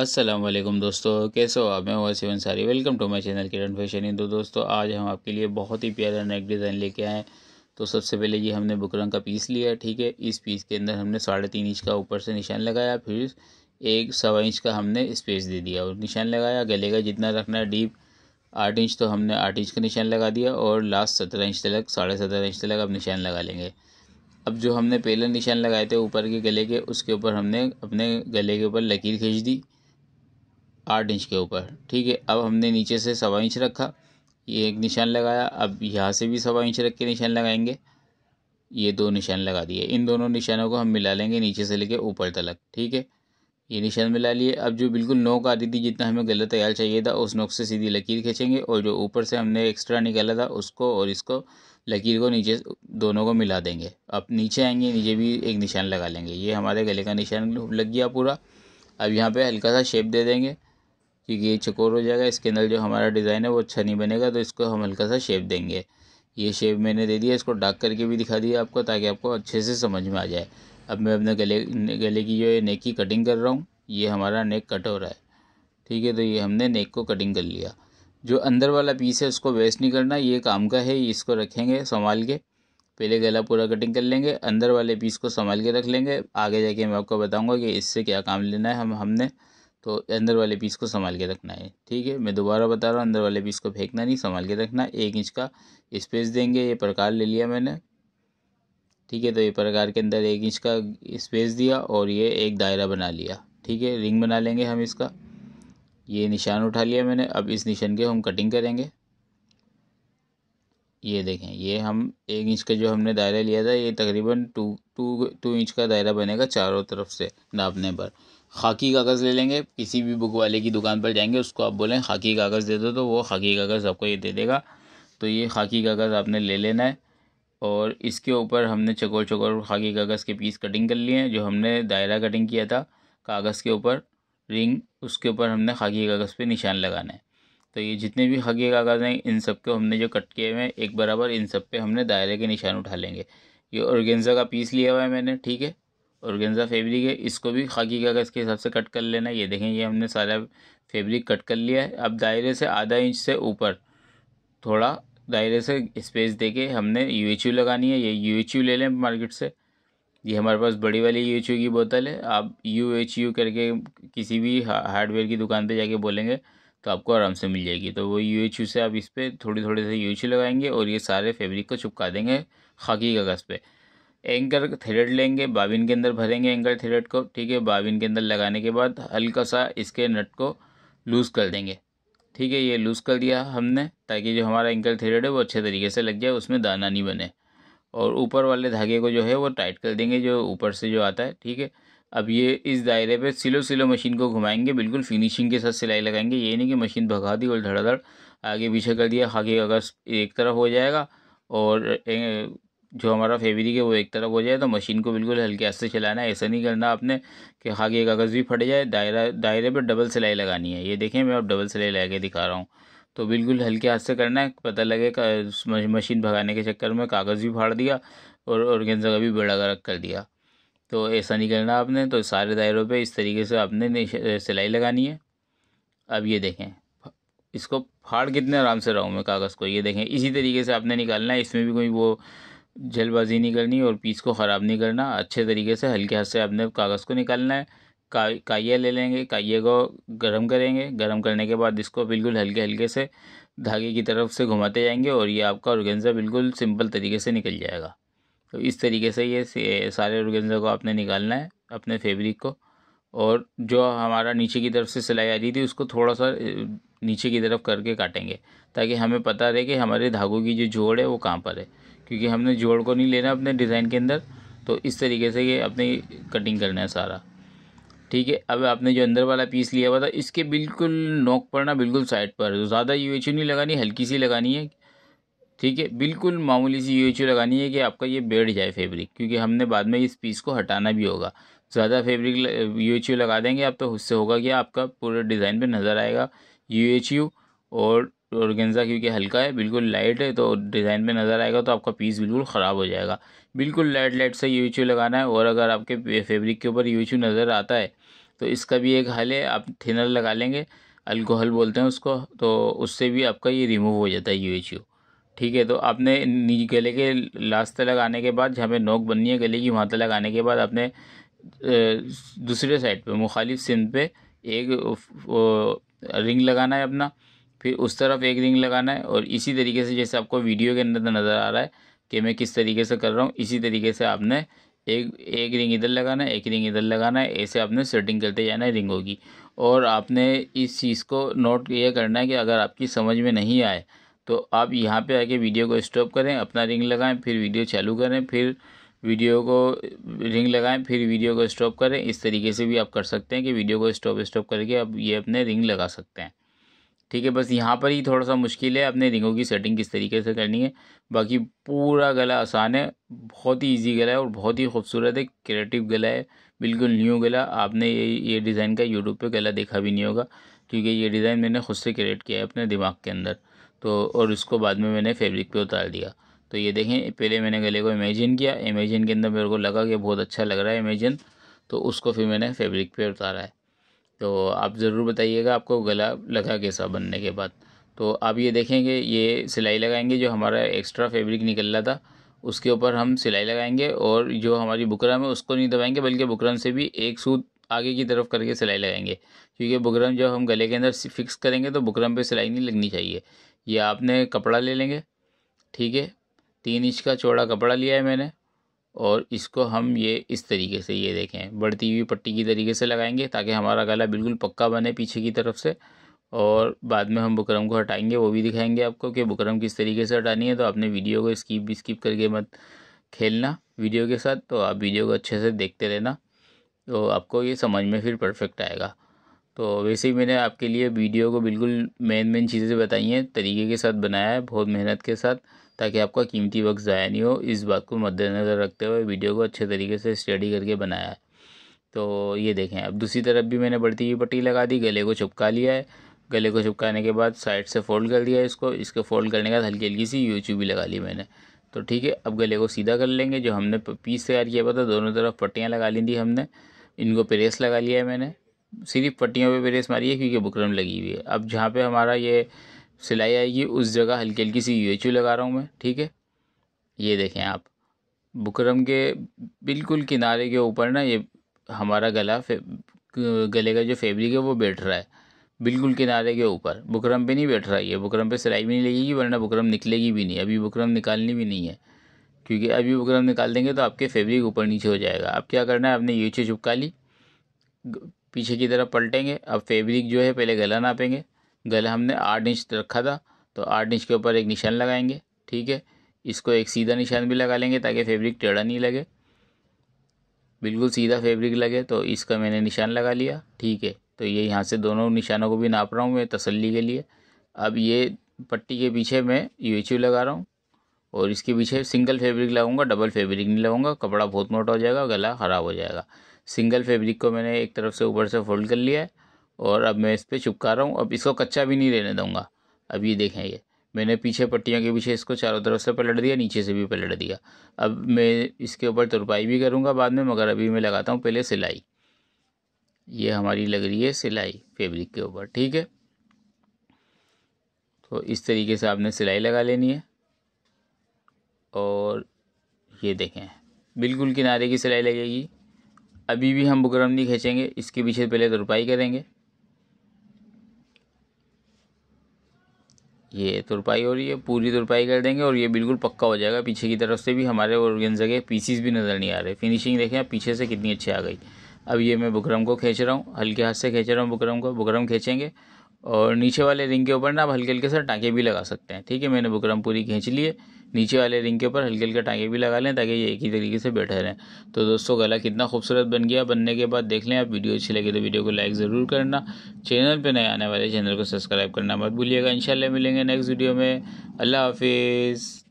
असलम दोस्तों कैसे हो आप मैं हुआ सिवन सारी welcome to my channel Kiran fashion हिंदू दोस्तों आज हम आपके लिए बहुत ही प्यारा नेक डिज़ाइन लेके आए तो सबसे पहले ये हमने बुकरंग का पीस लिया ठीक है इस पीस के अंदर हमने साढ़े तीन इंच का ऊपर से निशान लगाया फिर एक सवा इंच का हमने स्पेस दे दिया और निशान लगाया गले का जितना रखना है डीप आठ इंच तो हमने आठ इंच का निशान लगा दिया और लास्ट सत्रह इंच तक साढ़े सत्रह इंच तक अब निशान लगा लेंगे अब जो हमने पहले निशान लगाए थे ऊपर के गले के उसके ऊपर हमने अपने गले के ऊपर लकीर खींच दी आठ इंच के ऊपर ठीक है अब हमने नीचे से सवा इंच रखा ये एक निशान लगाया अब यहाँ से भी सवा इंच रख के निशान लगाएंगे ये दो निशान लगा दिए इन दोनों निशानों को हम मिला लेंगे नीचे से लेके ऊपर तलक ठीक है ये निशान मिला लिए अब जो बिल्कुल नोक आ रही थी जितना हमें गलत तैयार चाहिए था उस नोक से सीधी लकीर खींचेंगे और जो ऊपर से हमने एक्स्ट्रा निकाला था उसको और इसको लकीर को नीचे दोनों को मिला देंगे अब नीचे आएंगे नीचे भी एक निशान लगा लेंगे ये हमारे गले का निशान लग गया पूरा अब यहाँ पर हल्का सा शेप दे देंगे क्योंकि ये चकोर हो जाएगा इसके अंदर जो हमारा डिज़ाइन है वो अच्छा नहीं बनेगा तो इसको हम हल्का सा शेप देंगे ये शेप मैंने दे दिया इसको डाक करके भी दिखा दिया आपको ताकि आपको अच्छे से समझ में आ जाए अब मैं अपने गले गले की जो है नेक की कटिंग कर रहा हूँ ये हमारा नेक कट हो रहा है ठीक है तो ये हमने नेक को कटिंग कर लिया जो अंदर वाला पीस है उसको वेस्ट नहीं करना ये काम का है इसको रखेंगे संभाल के पहले गला पूरा कटिंग कर लेंगे अंदर वाले पीस को संभाल के रख लेंगे आगे जाके मैं आपको बताऊंगा कि इससे क्या काम लेना है हम हमने तो अंदर वाले पीस को संभाल के रखना है ठीक है मैं दोबारा बता रहा हूँ अंदर वाले पीस को फेंकना नहीं संभाल के रखना एक इंच का स्पेस देंगे ये प्रकार ले लिया मैंने ठीक है तो ये प्रकार के अंदर एक इंच का स्पेस दिया और ये एक दायरा बना लिया ठीक है रिंग बना लेंगे हम इसका ये निशान उठा लिया मैंने अब इस निशान के हम कटिंग करेंगे ये देखें ये हम एक इंच का जो हमने दायरा लिया था ये तकरीबन टू टू टू इंच का दायरा बनेगा चारों तरफ से नापने पर खाकी कागज़ ले लेंगे किसी भी बुक वाले की दुकान पर जाएंगे उसको आप बोलें खाकी कागज़ दे दो तो वो खाकी कागज़ आपको ये दे देगा तो ये खाकी कागज़ आपने ले लेना है और इसके ऊपर हमने चकोर चकोर खाकी कागज़ के पीस कटिंग कर लिए हैं जो हमने दायरा कटिंग किया था कागज़ के ऊपर रिंग उसके ऊपर हमने खाकी कागज़ पे निशान लगाना है तो ये जितने भी खाकी कागज़ हैं इन सब को हमने जो कट किए हुए हैं एक बराबर इन सब पे हमने दायरे के निशान उठा लेंगे ये औरगेंजा का पीस लिया हुआ है मैंने ठीक है औरगेंजा फैब्रिक है इसको भी खाकी कागज़ के हिसाब से कट कर लेना ये देखें ये हमने सारा फैब्रिक कट कर लिया है अब दायरे से आधा इंच से ऊपर थोड़ा दायरे से स्पेस दे के हमने यू लगानी है ये यू ले लें मार्केट से ये हमारे पास बड़ी वाली यू की बोतल है आप यू एच यू करके किसी भी हार्डवेयर की दुकान पर जाके बोलेंगे तो आपको आराम से मिल जाएगी तो वो यू एच यू से आप इस पर थोड़ी थोड़ी से यू लगाएंगे और ये सारे फेब्रिक को चिपका देंगे खाकी कागज़ पर एंकर थ्रेड लेंगे बाबिन के अंदर भरेंगे एंकर थ्रेड को ठीक है बाबिन के अंदर लगाने के बाद हल्का सा इसके नट को लूज़ कर देंगे ठीक है ये लूज़ कर दिया हमने ताकि जो हमारा एंकर थ्रेड है वो अच्छे तरीके से लग जाए उसमें दाना नहीं बने और ऊपर वाले धागे को जो है वो टाइट कर देंगे जो ऊपर से जो आता है ठीक है अब ये इस दायरे पे सिलो सिलो मशीन को घुमाएंगे बिल्कुल फिनिशिंग के साथ सिलाई लगाएंगे ये नहीं कि मशीन भगा दी और धड़ाधड़ आगे पीछे कर दिया आगे अगर एक तरफ हो जाएगा और जो हमारा फेवरिक है वो एक तरफ हो जाए तो मशीन को बिल्कुल हल्के हाथ से चलाना है ऐसा नहीं करना आपने कि आगे कागज़ भी फट जाए दायरा दायरे पर डबल सिलाई लगानी है ये देखें मैं अब डबल सिलाई लगा के दिखा रहा हूँ तो बिल्कुल हल्के हाथ से करना है पता लगे मशीन भगाने के चक्कर में कागज़ भी फाड़ दिया और ऑर्गेन्जा का भी बड़ा गर्क कर दिया तो ऐसा नहीं करना आपने तो सारे दायरों पे इस तरीके से आपने सिलाई लगानी है अब ये देखें इसको फाड़ कितने आराम से रहा हूँ मैं कागज़ को ये देखें इसी तरीके से आपने निकालना है इसमें भी कोई वो जल्दबाजी नहीं करनी और पीस को ख़राब नहीं करना अच्छे तरीके से हल्के हाथ से आपने कागज़ को निकालना है का काइया ले लेंगे काइये को गर्म करेंगे गर्म करने के बाद इसको बिल्कुल हल्के हल्के से धागे की तरफ से घुमाते जाएंगे और ये आपका ऑर्गेंजा बिल्कुल सिंपल तरीके से निकल जाएगा तो इस तरीके से ये सारे ऑर्गेंजा को आपने निकालना है अपने फेब्रिक को और जो हमारा नीचे की तरफ से सिलाई आ रही थी उसको थोड़ा सा नीचे की तरफ करके काटेंगे ताकि हमें पता रहे कि हमारे धागों की जो जोड़ है वो कहाँ पर है क्योंकि हमने जोड़ को नहीं लेना अपने डिज़ाइन के अंदर तो इस तरीके से ये अपने कटिंग करना है सारा ठीक है अब आपने जो अंदर वाला पीस लिया हुआ था इसके बिल्कुल नोक पर ना बिल्कुल साइड पर तो ज़्यादा यू नहीं लगानी हल्की सी लगानी है ठीक है बिल्कुल मामूली सी यू लगानी है कि आपका ये बैठ जाए फैब्रिक क्योंकि हमने बाद में इस पीस को हटाना भी होगा ज़्यादा फेब्रिक यू लगा देंगे आप तो उससे होगा कि आपका पूरा डिज़ाइन पर नज़र आएगा यू और और ऑर्गेंजा क्योंकि हल्का है बिल्कुल लाइट है तो डिज़ाइन पे नज़र आएगा तो आपका पीस बिल्कुल ख़राब हो जाएगा बिल्कुल लाइट लाइट से यू लगाना है और अगर आपके फैब्रिक के ऊपर यू नज़र आता है तो इसका भी एक हल है आप थिनर लगा लेंगे अल्कोहल बोलते हैं उसको तो उससे भी आपका ये रिमूव हो जाता है यू ठीक है तो आपने नीचे गले के लास्ट तक के बाद जहाँ पे नोक बननी है गले की वहाँ तक लगाने के बाद आपने दूसरे साइड पे मुखालिफ सिंध पे एक रिंग लगाना है अपना फिर उस तरफ एक रिंग लगाना है और इसी तरीके से जैसे आपको वीडियो के अंदर नज़र आ रहा है कि मैं किस तरीके से कर रहा हूँ इसी तरीके से आपने एक एक रिंग इधर लगाना है एक रिंग इधर लगाना है ऐसे आपने सेटिंग करते जाना है रिंगों की और आपने इस चीज़ को नोट ये करना है कि अगर आपकी समझ में नहीं आए तो आप यहाँ पे आके वीडियो को स्टॉप करें अपना रिंग लगाएं फिर वीडियो चालू करें फिर वीडियो को रिंग लगाएं फिर वीडियो को स्टॉप करें इस तरीके से भी आप कर सकते हैं कि वीडियो को स्टॉप स्टॉप करके आप ये अपने रिंग लगा सकते हैं ठीक है बस यहाँ पर ही थोड़ा सा मुश्किल है अपने रिंगों की सेटिंग किस तरीके से करनी है बाकी पूरा गला आसान है बहुत ही इजी गला है और बहुत ही खूबसूरत है क्रिएटिव गला है बिल्कुल न्यू गला आपने ये ये डिज़ाइन का यूट्यूब पे गला देखा भी नहीं होगा क्योंकि ये डिज़ाइन मैंने खुद से क्रिएट किया है अपने दिमाग के अंदर तो और इसको बाद में मैंने फेब्रिक पे उतार दिया तो ये देखें पहले मैंने गले को इमेजिन किया इमेजिन के अंदर मेरे को लगा कि बहुत अच्छा लग रहा है इमेजिन तो उसको फिर मैंने फेब्रिक पर उतारा है तो आप ज़रूर बताइएगा आपको गला लगा कैसा बनने के बाद तो आप ये देखेंगे ये सिलाई लगाएंगे जो हमारा एक्स्ट्रा फैब्रिक निकल रहा था उसके ऊपर हम सिलाई लगाएंगे और जो हमारी बुकरम है उसको नहीं दबाएंगे बल्कि बुकरम से भी एक सूत आगे की तरफ करके सिलाई लगाएंगे क्योंकि बुकरम जब हम गले के अंदर फिक्स करेंगे तो बुकरम पे सिलाई नहीं लगनी चाहिए ये आपने कपड़ा ले लेंगे ठीक है तीन इंच का चौड़ा कपड़ा लिया है मैंने और इसको हम ये इस तरीके से ये देखें बढ़ती हुई पट्टी की तरीके से लगाएंगे ताकि हमारा गला बिल्कुल पक्का बने पीछे की तरफ से और बाद में हम बुकरम को हटाएंगे वो भी दिखाएंगे आपको कि बुकरम किस तरीके से हटानी है तो आपने वीडियो को स्कीप भी स्कीप करके मत खेलना वीडियो के साथ तो आप वीडियो को अच्छे से देखते रहना तो आपको ये समझ में फिर परफेक्ट आएगा तो वैसे ही मैंने आपके लिए वीडियो को बिल्कुल मेन मेन चीज़ें बताई हैं तरीके के साथ बनाया है बहुत मेहनत के साथ ताकि आपका कीमती वक्त ज़ाया नहीं हो इस बात को मद्देनज़र रखते हुए वीडियो को अच्छे तरीके से स्टडी करके बनाया है तो ये देखें अब दूसरी तरफ भी मैंने बढ़ती हुई पट्टी लगा दी गले को चिपका लिया है गले को चिपकाने के बाद साइड से फोल्ड कर दिया इसको इसको फोल्ड करने के बाद हल्की हल्की सी यू भी लगा ली मैंने तो ठीक है अब गले को सीधा कर लेंगे जो हमने पीस तैयार किया हुआ था दोनों तरफ पट्टियाँ लगा ली थी हमने इनको प्रेस लगा लिया है मैंने सिर्फ पट्टियों पे प्रेस मारी है क्योंकि बुकरम लगी हुई है अब जहाँ पे हमारा ये सिलाई आएगी उस जगह हल्की हल्की सी यू लगा रहा हूँ मैं ठीक है ये देखें आप बुकरम के बिल्कुल किनारे के ऊपर ना ये हमारा गला गले का जो फैब्रिक है वो बैठ रहा है बिल्कुल किनारे के ऊपर बुकरम पे नहीं बैठ रहा ये बुकरम पे सिलाई भी नहीं लगेगी वरना बुकरम निकलेगी भी नहीं अभी बुकरम निकालनी भी नहीं है क्योंकि अभी बुकरम निकाल देंगे तो आपके फैब्रिक ऊपर नीचे हो जाएगा अब क्या करना है आपने यूचे चुपका ली पीछे की तरफ पलटेंगे अब फेब्रिक जो है पहले गला नापेंगे गला हमने आठ इंच रखा था तो आठ इंच के ऊपर एक निशान लगाएंगे ठीक है इसको एक सीधा निशान भी लगा लेंगे ताकि फैब्रिक टेढ़ा नहीं लगे बिल्कुल सीधा फैब्रिक लगे तो इसका मैंने निशान लगा लिया ठीक है तो ये यहाँ से दोनों निशानों को भी नाप रहा हूँ मैं तसल्ली के लिए अब ये पट्टी के पीछे मैं यू लगा रहा हूँ और इसके पीछे सिंगल फैब्रिक लगाऊंगा डबल फैब्रिक नहीं लगाऊंगा कपड़ा बहुत मोटा हो जाएगा गला ख़राब हो जाएगा सिंगल फैब्रिक को मैंने एक तरफ से ऊपर से फोल्ड कर लिया है और अब मैं इस पर चुपका रहा हूँ अब इसको कच्चा भी नहीं रहने दूँगा अब ये देखें ये मैंने पीछे पट्टियों के पीछे इसको चारों तरफ से पलट दिया नीचे से भी पलट दिया अब मैं इसके ऊपर तुरपाई भी करूँगा बाद में मगर अभी मैं लगाता हूँ पहले सिलाई ये हमारी लग रही है सिलाई फेब्रिक के ऊपर ठीक है तो इस तरीके से आपने सिलाई लगा लेनी है और ये देखें बिल्कुल किनारे की सिलाई लगेगी अभी भी हम बुकरम नहीं खींचेंगे इसके पीछे पहले तुरपाई करेंगे ये तुरपाई हो रही है पूरी तुरपाई कर देंगे और ये बिल्कुल पक्का हो जाएगा पीछे की तरफ से भी हमारे ऑर्गेन्जा के पीसीस भी नज़र नहीं आ रहे फिनिशिंग देखें आप पीछे से कितनी अच्छी आ गई अब ये मैं बुकरम को खींच रहा हूँ हल्के हाथ से खींच रहा हूँ बुकरम को बुकरम खींचेंगे और नीचे वाले रिंग के ऊपर ना आप हल्के हल्के से टाँके भी लगा सकते हैं ठीक है मैंने बुकरम पूरी खींच ली है नीचे वाले रिंग के ऊपर हल्के हल्के टाँगे भी लगा लें ताकि ये एक ही तरीके से बैठे रहें तो दोस्तों गला कितना खूबसूरत बन गया बनने के बाद देख लें आप वीडियो अच्छी लगी तो वीडियो को लाइक ज़रूर करना चैनल पर नए आने वाले चैनल को सब्सक्राइब करना मत भूलिएगा इन मिलेंगे नेक्स्ट वीडियो में अल्लाह हाफिज़